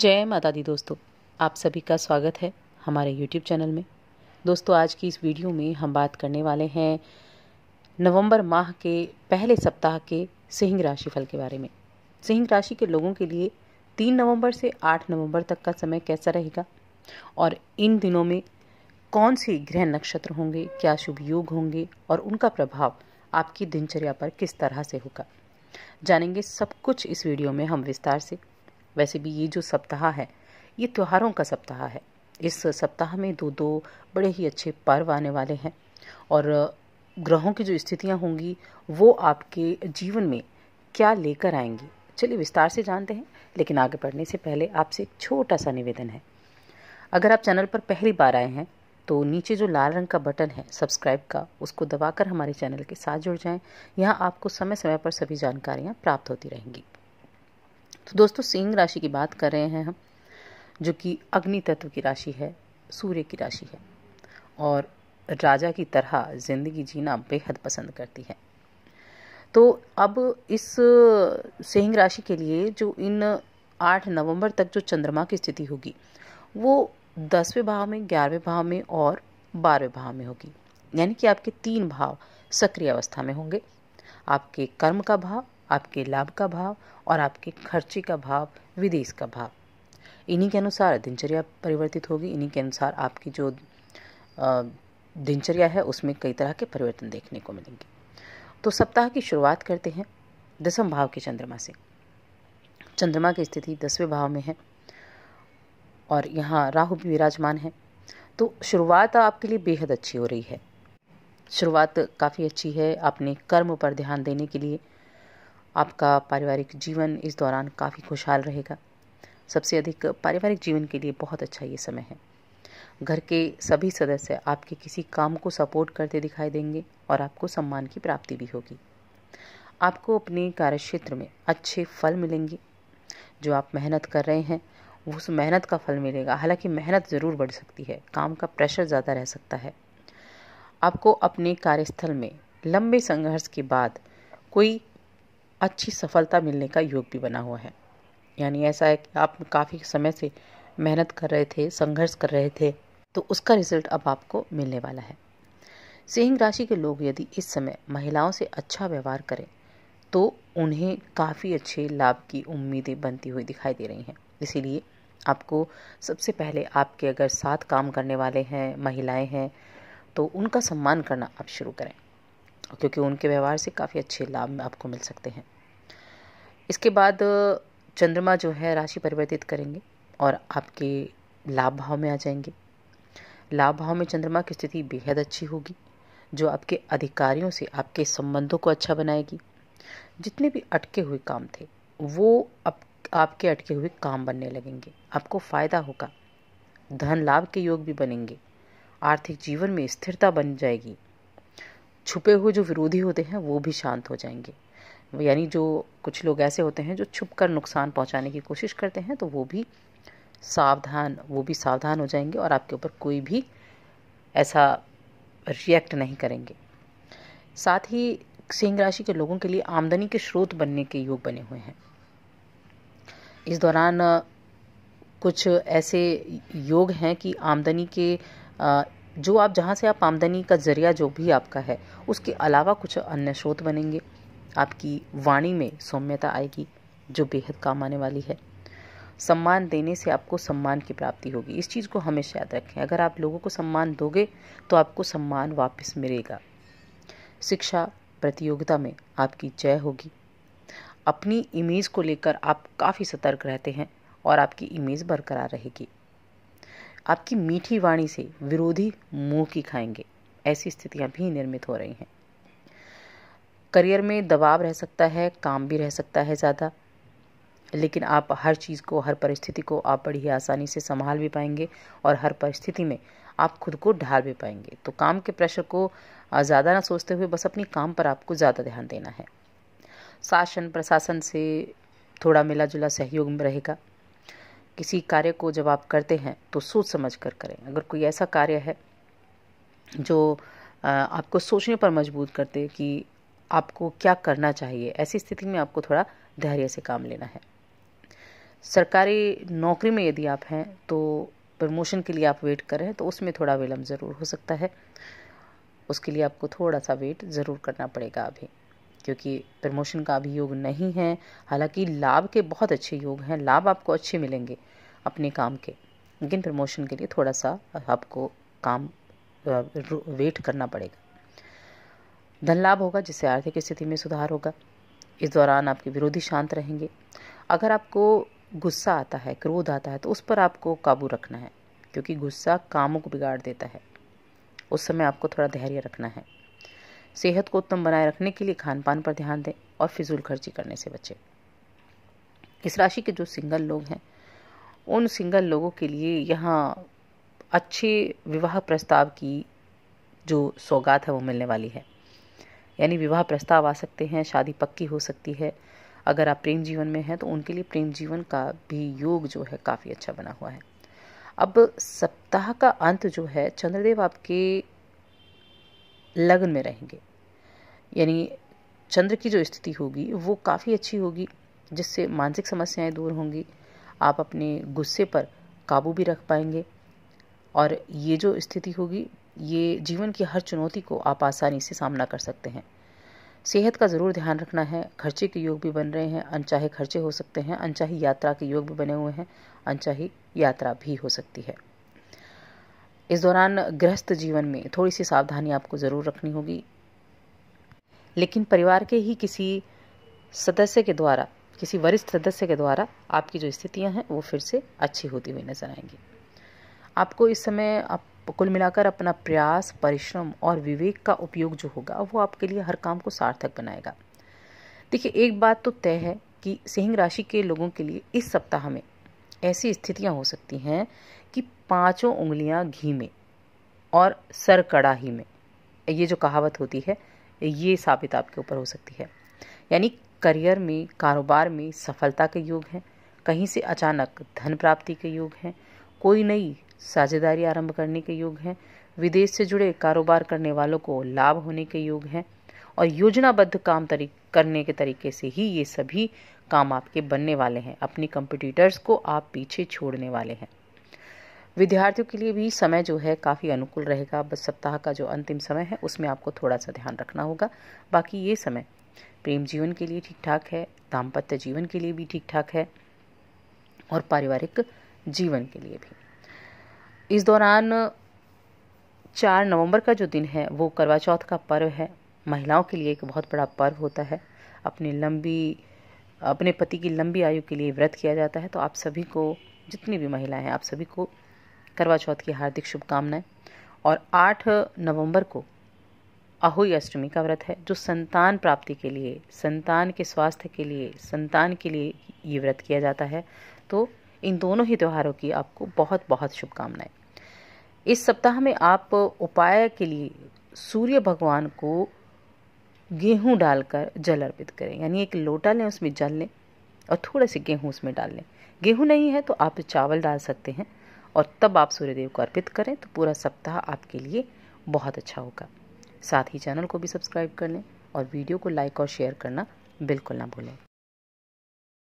जय माता दी दोस्तों आप सभी का स्वागत है हमारे YouTube चैनल में दोस्तों आज की इस वीडियो में हम बात करने वाले हैं नवंबर माह के पहले सप्ताह के सिंह राशि फल के बारे में सिंह राशि के लोगों के लिए तीन नवंबर से आठ नवंबर तक का समय कैसा रहेगा और इन दिनों में कौन से ग्रह नक्षत्र होंगे क्या शुभ योग होंगे और उनका प्रभाव आपकी दिनचर्या पर किस तरह से होगा जानेंगे सब कुछ इस वीडियो में हम विस्तार से वैसे भी ये जो सप्ताह है ये त्योहारों का सप्ताह है इस सप्ताह में दो दो बड़े ही अच्छे पर्व आने वाले हैं और ग्रहों की जो स्थितियाँ होंगी वो आपके जीवन में क्या लेकर आएंगी चलिए विस्तार से जानते हैं लेकिन आगे बढ़ने से पहले आपसे एक छोटा सा निवेदन है अगर आप चैनल पर पहली बार आए हैं तो नीचे जो लाल रंग का बटन है सब्सक्राइब का उसको दबाकर हमारे चैनल के साथ जुड़ जाएं यहाँ आपको समय समय पर सभी जानकारियाँ प्राप्त होती रहेंगी तो दोस्तों सिंह राशि की बात कर रहे हैं हम जो कि अग्नि तत्व की राशि है सूर्य की राशि है और राजा की तरह जिंदगी जीना बेहद पसंद करती है तो अब इस सिंह राशि के लिए जो इन आठ नवंबर तक जो चंद्रमा की स्थिति होगी वो दसवें भाव में ग्यारहवें भाव में और बारहवें भाव में होगी यानी कि आपके तीन भाव सक्रिय अवस्था में होंगे आपके कर्म का भाव आपके लाभ का भाव और आपके खर्चे का भाव विदेश का भाव इन्हीं के अनुसार दिनचर्या परिवर्तित होगी इन्हीं के अनुसार आपकी जो दिनचर्या है उसमें कई तरह के परिवर्तन देखने को मिलेंगे तो सप्ताह की शुरुआत करते हैं दसम भाव के चंद्रमा से चंद्रमा की स्थिति दसवें भाव में है और यहाँ राहु भी विराजमान है तो शुरुआत आपके लिए बेहद अच्छी हो रही है शुरुआत काफ़ी अच्छी है अपने कर्म पर ध्यान देने के लिए आपका पारिवारिक जीवन इस दौरान काफ़ी खुशहाल रहेगा सबसे अधिक पारिवारिक जीवन के लिए बहुत अच्छा ये समय है घर के सभी सदस्य आपके किसी काम को सपोर्ट करते दिखाई देंगे और आपको सम्मान की प्राप्ति भी होगी आपको अपने कार्यक्षेत्र में अच्छे फल मिलेंगे जो आप मेहनत कर रहे हैं उस मेहनत का फल मिलेगा हालांकि मेहनत ज़रूर बढ़ सकती है काम का प्रेशर ज़्यादा रह सकता है आपको अपने कार्यस्थल में लंबे संघर्ष के बाद कोई अच्छी सफलता मिलने का योग भी बना हुआ है यानी ऐसा है कि आप काफ़ी समय से मेहनत कर रहे थे संघर्ष कर रहे थे तो उसका रिजल्ट अब आपको मिलने वाला है सिंह राशि के लोग यदि इस समय महिलाओं से अच्छा व्यवहार करें तो उन्हें काफ़ी अच्छे लाभ की उम्मीदें बनती हुई दिखाई दे रही हैं इसीलिए आपको सबसे पहले आपके अगर साथ काम करने वाले हैं महिलाएं हैं तो उनका सम्मान करना आप शुरू करें क्योंकि उनके व्यवहार से काफ़ी अच्छे लाभ आपको मिल सकते हैं इसके बाद चंद्रमा जो है राशि परिवर्तित करेंगे और आपके लाभ भाव में आ जाएंगे लाभ भाव में चंद्रमा की स्थिति बेहद अच्छी होगी जो आपके अधिकारियों से आपके संबंधों को अच्छा बनाएगी जितने भी अटके हुए काम थे वो अब आपके अटके हुए काम बनने लगेंगे आपको फायदा होगा धन लाभ के योग भी बनेंगे आर्थिक जीवन में स्थिरता बन जाएगी छुपे हुए जो विरोधी होते हैं वो भी शांत हो जाएंगे यानी जो कुछ लोग ऐसे होते हैं जो छुप कर नुकसान पहुंचाने की कोशिश करते हैं तो वो भी सावधान वो भी सावधान हो जाएंगे और आपके ऊपर कोई भी ऐसा रिएक्ट नहीं करेंगे साथ ही सिंह राशि के लोगों के लिए आमदनी के स्रोत बनने के योग बने हुए हैं इस दौरान कुछ ऐसे योग हैं कि आमदनी के जो आप जहाँ से आप आमदनी का जरिया जो भी आपका है उसके अलावा कुछ अन्य स्रोत बनेंगे आपकी वाणी में सौम्यता आएगी जो बेहद काम आने वाली है सम्मान देने से आपको सम्मान की प्राप्ति होगी इस चीज़ को हमेशा याद रखें अगर आप लोगों को सम्मान दोगे तो आपको सम्मान वापस मिलेगा शिक्षा प्रतियोगिता में आपकी जय होगी अपनी इमेज को लेकर आप काफ़ी सतर्क रहते हैं और आपकी इमेज बरकरार रहेगी आपकी मीठी वाणी से विरोधी मुंह की खाएंगे ऐसी स्थितियां भी निर्मित हो रही हैं करियर में दबाव रह सकता है काम भी रह सकता है ज़्यादा लेकिन आप हर चीज़ को हर परिस्थिति को आप बड़ी ही आसानी से संभाल भी पाएंगे और हर परिस्थिति में आप खुद को ढाल भी पाएंगे तो काम के प्रेशर को ज़्यादा ना सोचते हुए बस अपने काम पर आपको ज़्यादा ध्यान देना है शासन प्रशासन से थोड़ा मिला जुला सहयोग में रहेगा किसी कार्य को जब आप करते हैं तो सोच समझ कर करें अगर कोई ऐसा कार्य है जो आपको सोचने पर मजबूर करते कि आपको क्या करना चाहिए ऐसी स्थिति में आपको थोड़ा धैर्य से काम लेना है सरकारी नौकरी में यदि आप हैं तो प्रमोशन के लिए आप वेट कर रहे हैं तो उसमें थोड़ा विलम्ब ज़रूर हो सकता है उसके लिए आपको थोड़ा सा वेट ज़रूर करना पड़ेगा अभी क्योंकि प्रमोशन का अभी योग नहीं है हालांकि लाभ के बहुत अच्छे योग हैं लाभ आपको अच्छे मिलेंगे अपने काम के लेकिन प्रमोशन के लिए थोड़ा सा आपको काम वेट करना पड़ेगा धन लाभ होगा जिससे आर्थिक स्थिति में सुधार होगा इस दौरान आपके विरोधी शांत रहेंगे अगर आपको गुस्सा आता है क्रोध आता है तो उस पर आपको काबू रखना है क्योंकि गुस्सा कामों को बिगाड़ देता है उस समय आपको थोड़ा धैर्य रखना है सेहत को उत्तम बनाए रखने के लिए खान पान पर ध्यान दें और फिजूल खर्ची करने से बचें इस राशि के जो सिंगल लोग हैं उन सिंगल लोगों के लिए यहाँ अच्छे विवाह प्रस्ताव की जो सौगात है वो मिलने वाली है यानी विवाह प्रस्ताव आ सकते हैं शादी पक्की हो सकती है अगर आप प्रेम जीवन में हैं तो उनके लिए प्रेम जीवन का भी योग जो है काफ़ी अच्छा बना हुआ है अब सप्ताह का अंत जो है चंद्रदेव आपके लगन में रहेंगे यानी चंद्र की जो स्थिति होगी वो काफ़ी अच्छी होगी जिससे मानसिक समस्याएं दूर होंगी आप अपने गुस्से पर काबू भी रख पाएंगे और ये जो स्थिति होगी ये जीवन की हर चुनौती को आप आसानी से सामना कर सकते हैं सेहत का ज़रूर ध्यान रखना है खर्चे के योग भी बन रहे हैं अनचाहे खर्चे हो सकते हैं अनचाही यात्रा के योग भी बने हुए हैं अनचाही यात्रा भी हो सकती है इस दौरान गृहस्थ जीवन में थोड़ी सी सावधानी आपको ज़रूर रखनी होगी लेकिन परिवार के ही किसी सदस्य के द्वारा किसी वरिष्ठ सदस्य के द्वारा आपकी जो स्थितियां हैं वो फिर से अच्छी होती हुई नजर आएंगी आपको इस समय आप कुल मिलाकर अपना प्रयास परिश्रम और विवेक का उपयोग जो होगा वो आपके लिए हर काम को सार्थक बनाएगा देखिए एक बात तो तय है कि सिंह राशि के लोगों के लिए इस सप्ताह में ऐसी स्थितियां हो सकती हैं पांचों उंगलियां घी में और सर कड़ाही में ये जो कहावत होती है ये साबित आपके ऊपर हो सकती है यानी करियर में कारोबार में सफलता के योग हैं कहीं से अचानक धन प्राप्ति के योग हैं कोई नई साझेदारी आरंभ करने के योग हैं विदेश से जुड़े कारोबार करने वालों को लाभ होने के योग हैं और योजनाबद्ध काम तरी करने के तरीके से ही ये सभी काम आपके बनने वाले हैं अपनी कंपटीटर्स को आप पीछे छोड़ने वाले हैं विद्यार्थियों के लिए भी समय जो है काफ़ी अनुकूल रहेगा बस सप्ताह का जो अंतिम समय है उसमें आपको थोड़ा सा ध्यान रखना होगा बाकी ये समय प्रेम जीवन के लिए ठीक ठाक है दाम्पत्य जीवन के लिए भी ठीक ठाक है और पारिवारिक जीवन के लिए भी इस दौरान चार नवंबर का जो दिन है वो करवा चौथ का पर्व है महिलाओं के लिए एक बहुत बड़ा पर्व होता है अपनी लंबी अपने पति की लंबी आयु के लिए व्रत किया जाता है तो आप सभी को जितनी भी महिलाएं हैं आप सभी को करवा चौथ की हार्दिक शुभकामनाएं और 8 नवंबर को अहोई अष्टमी का व्रत है जो संतान प्राप्ति के लिए संतान के स्वास्थ्य के लिए संतान के लिए ये व्रत किया जाता है तो इन दोनों ही त्योहारों की आपको बहुत बहुत शुभकामनाएं इस सप्ताह में आप उपाय के लिए सूर्य भगवान को गेहूं डालकर जल अर्पित करें यानी एक लोटा लें उसमें जल लें और थोड़े से गेहूं उसमें डाल लें गेहूं नहीं है तो आप चावल डाल सकते हैं और तब आप सूर्यदेव को अर्पित करें तो पूरा सप्ताह आपके लिए बहुत अच्छा होगा साथ ही चैनल को भी सब्सक्राइब कर लें और वीडियो को लाइक और शेयर करना बिल्कुल ना भूलें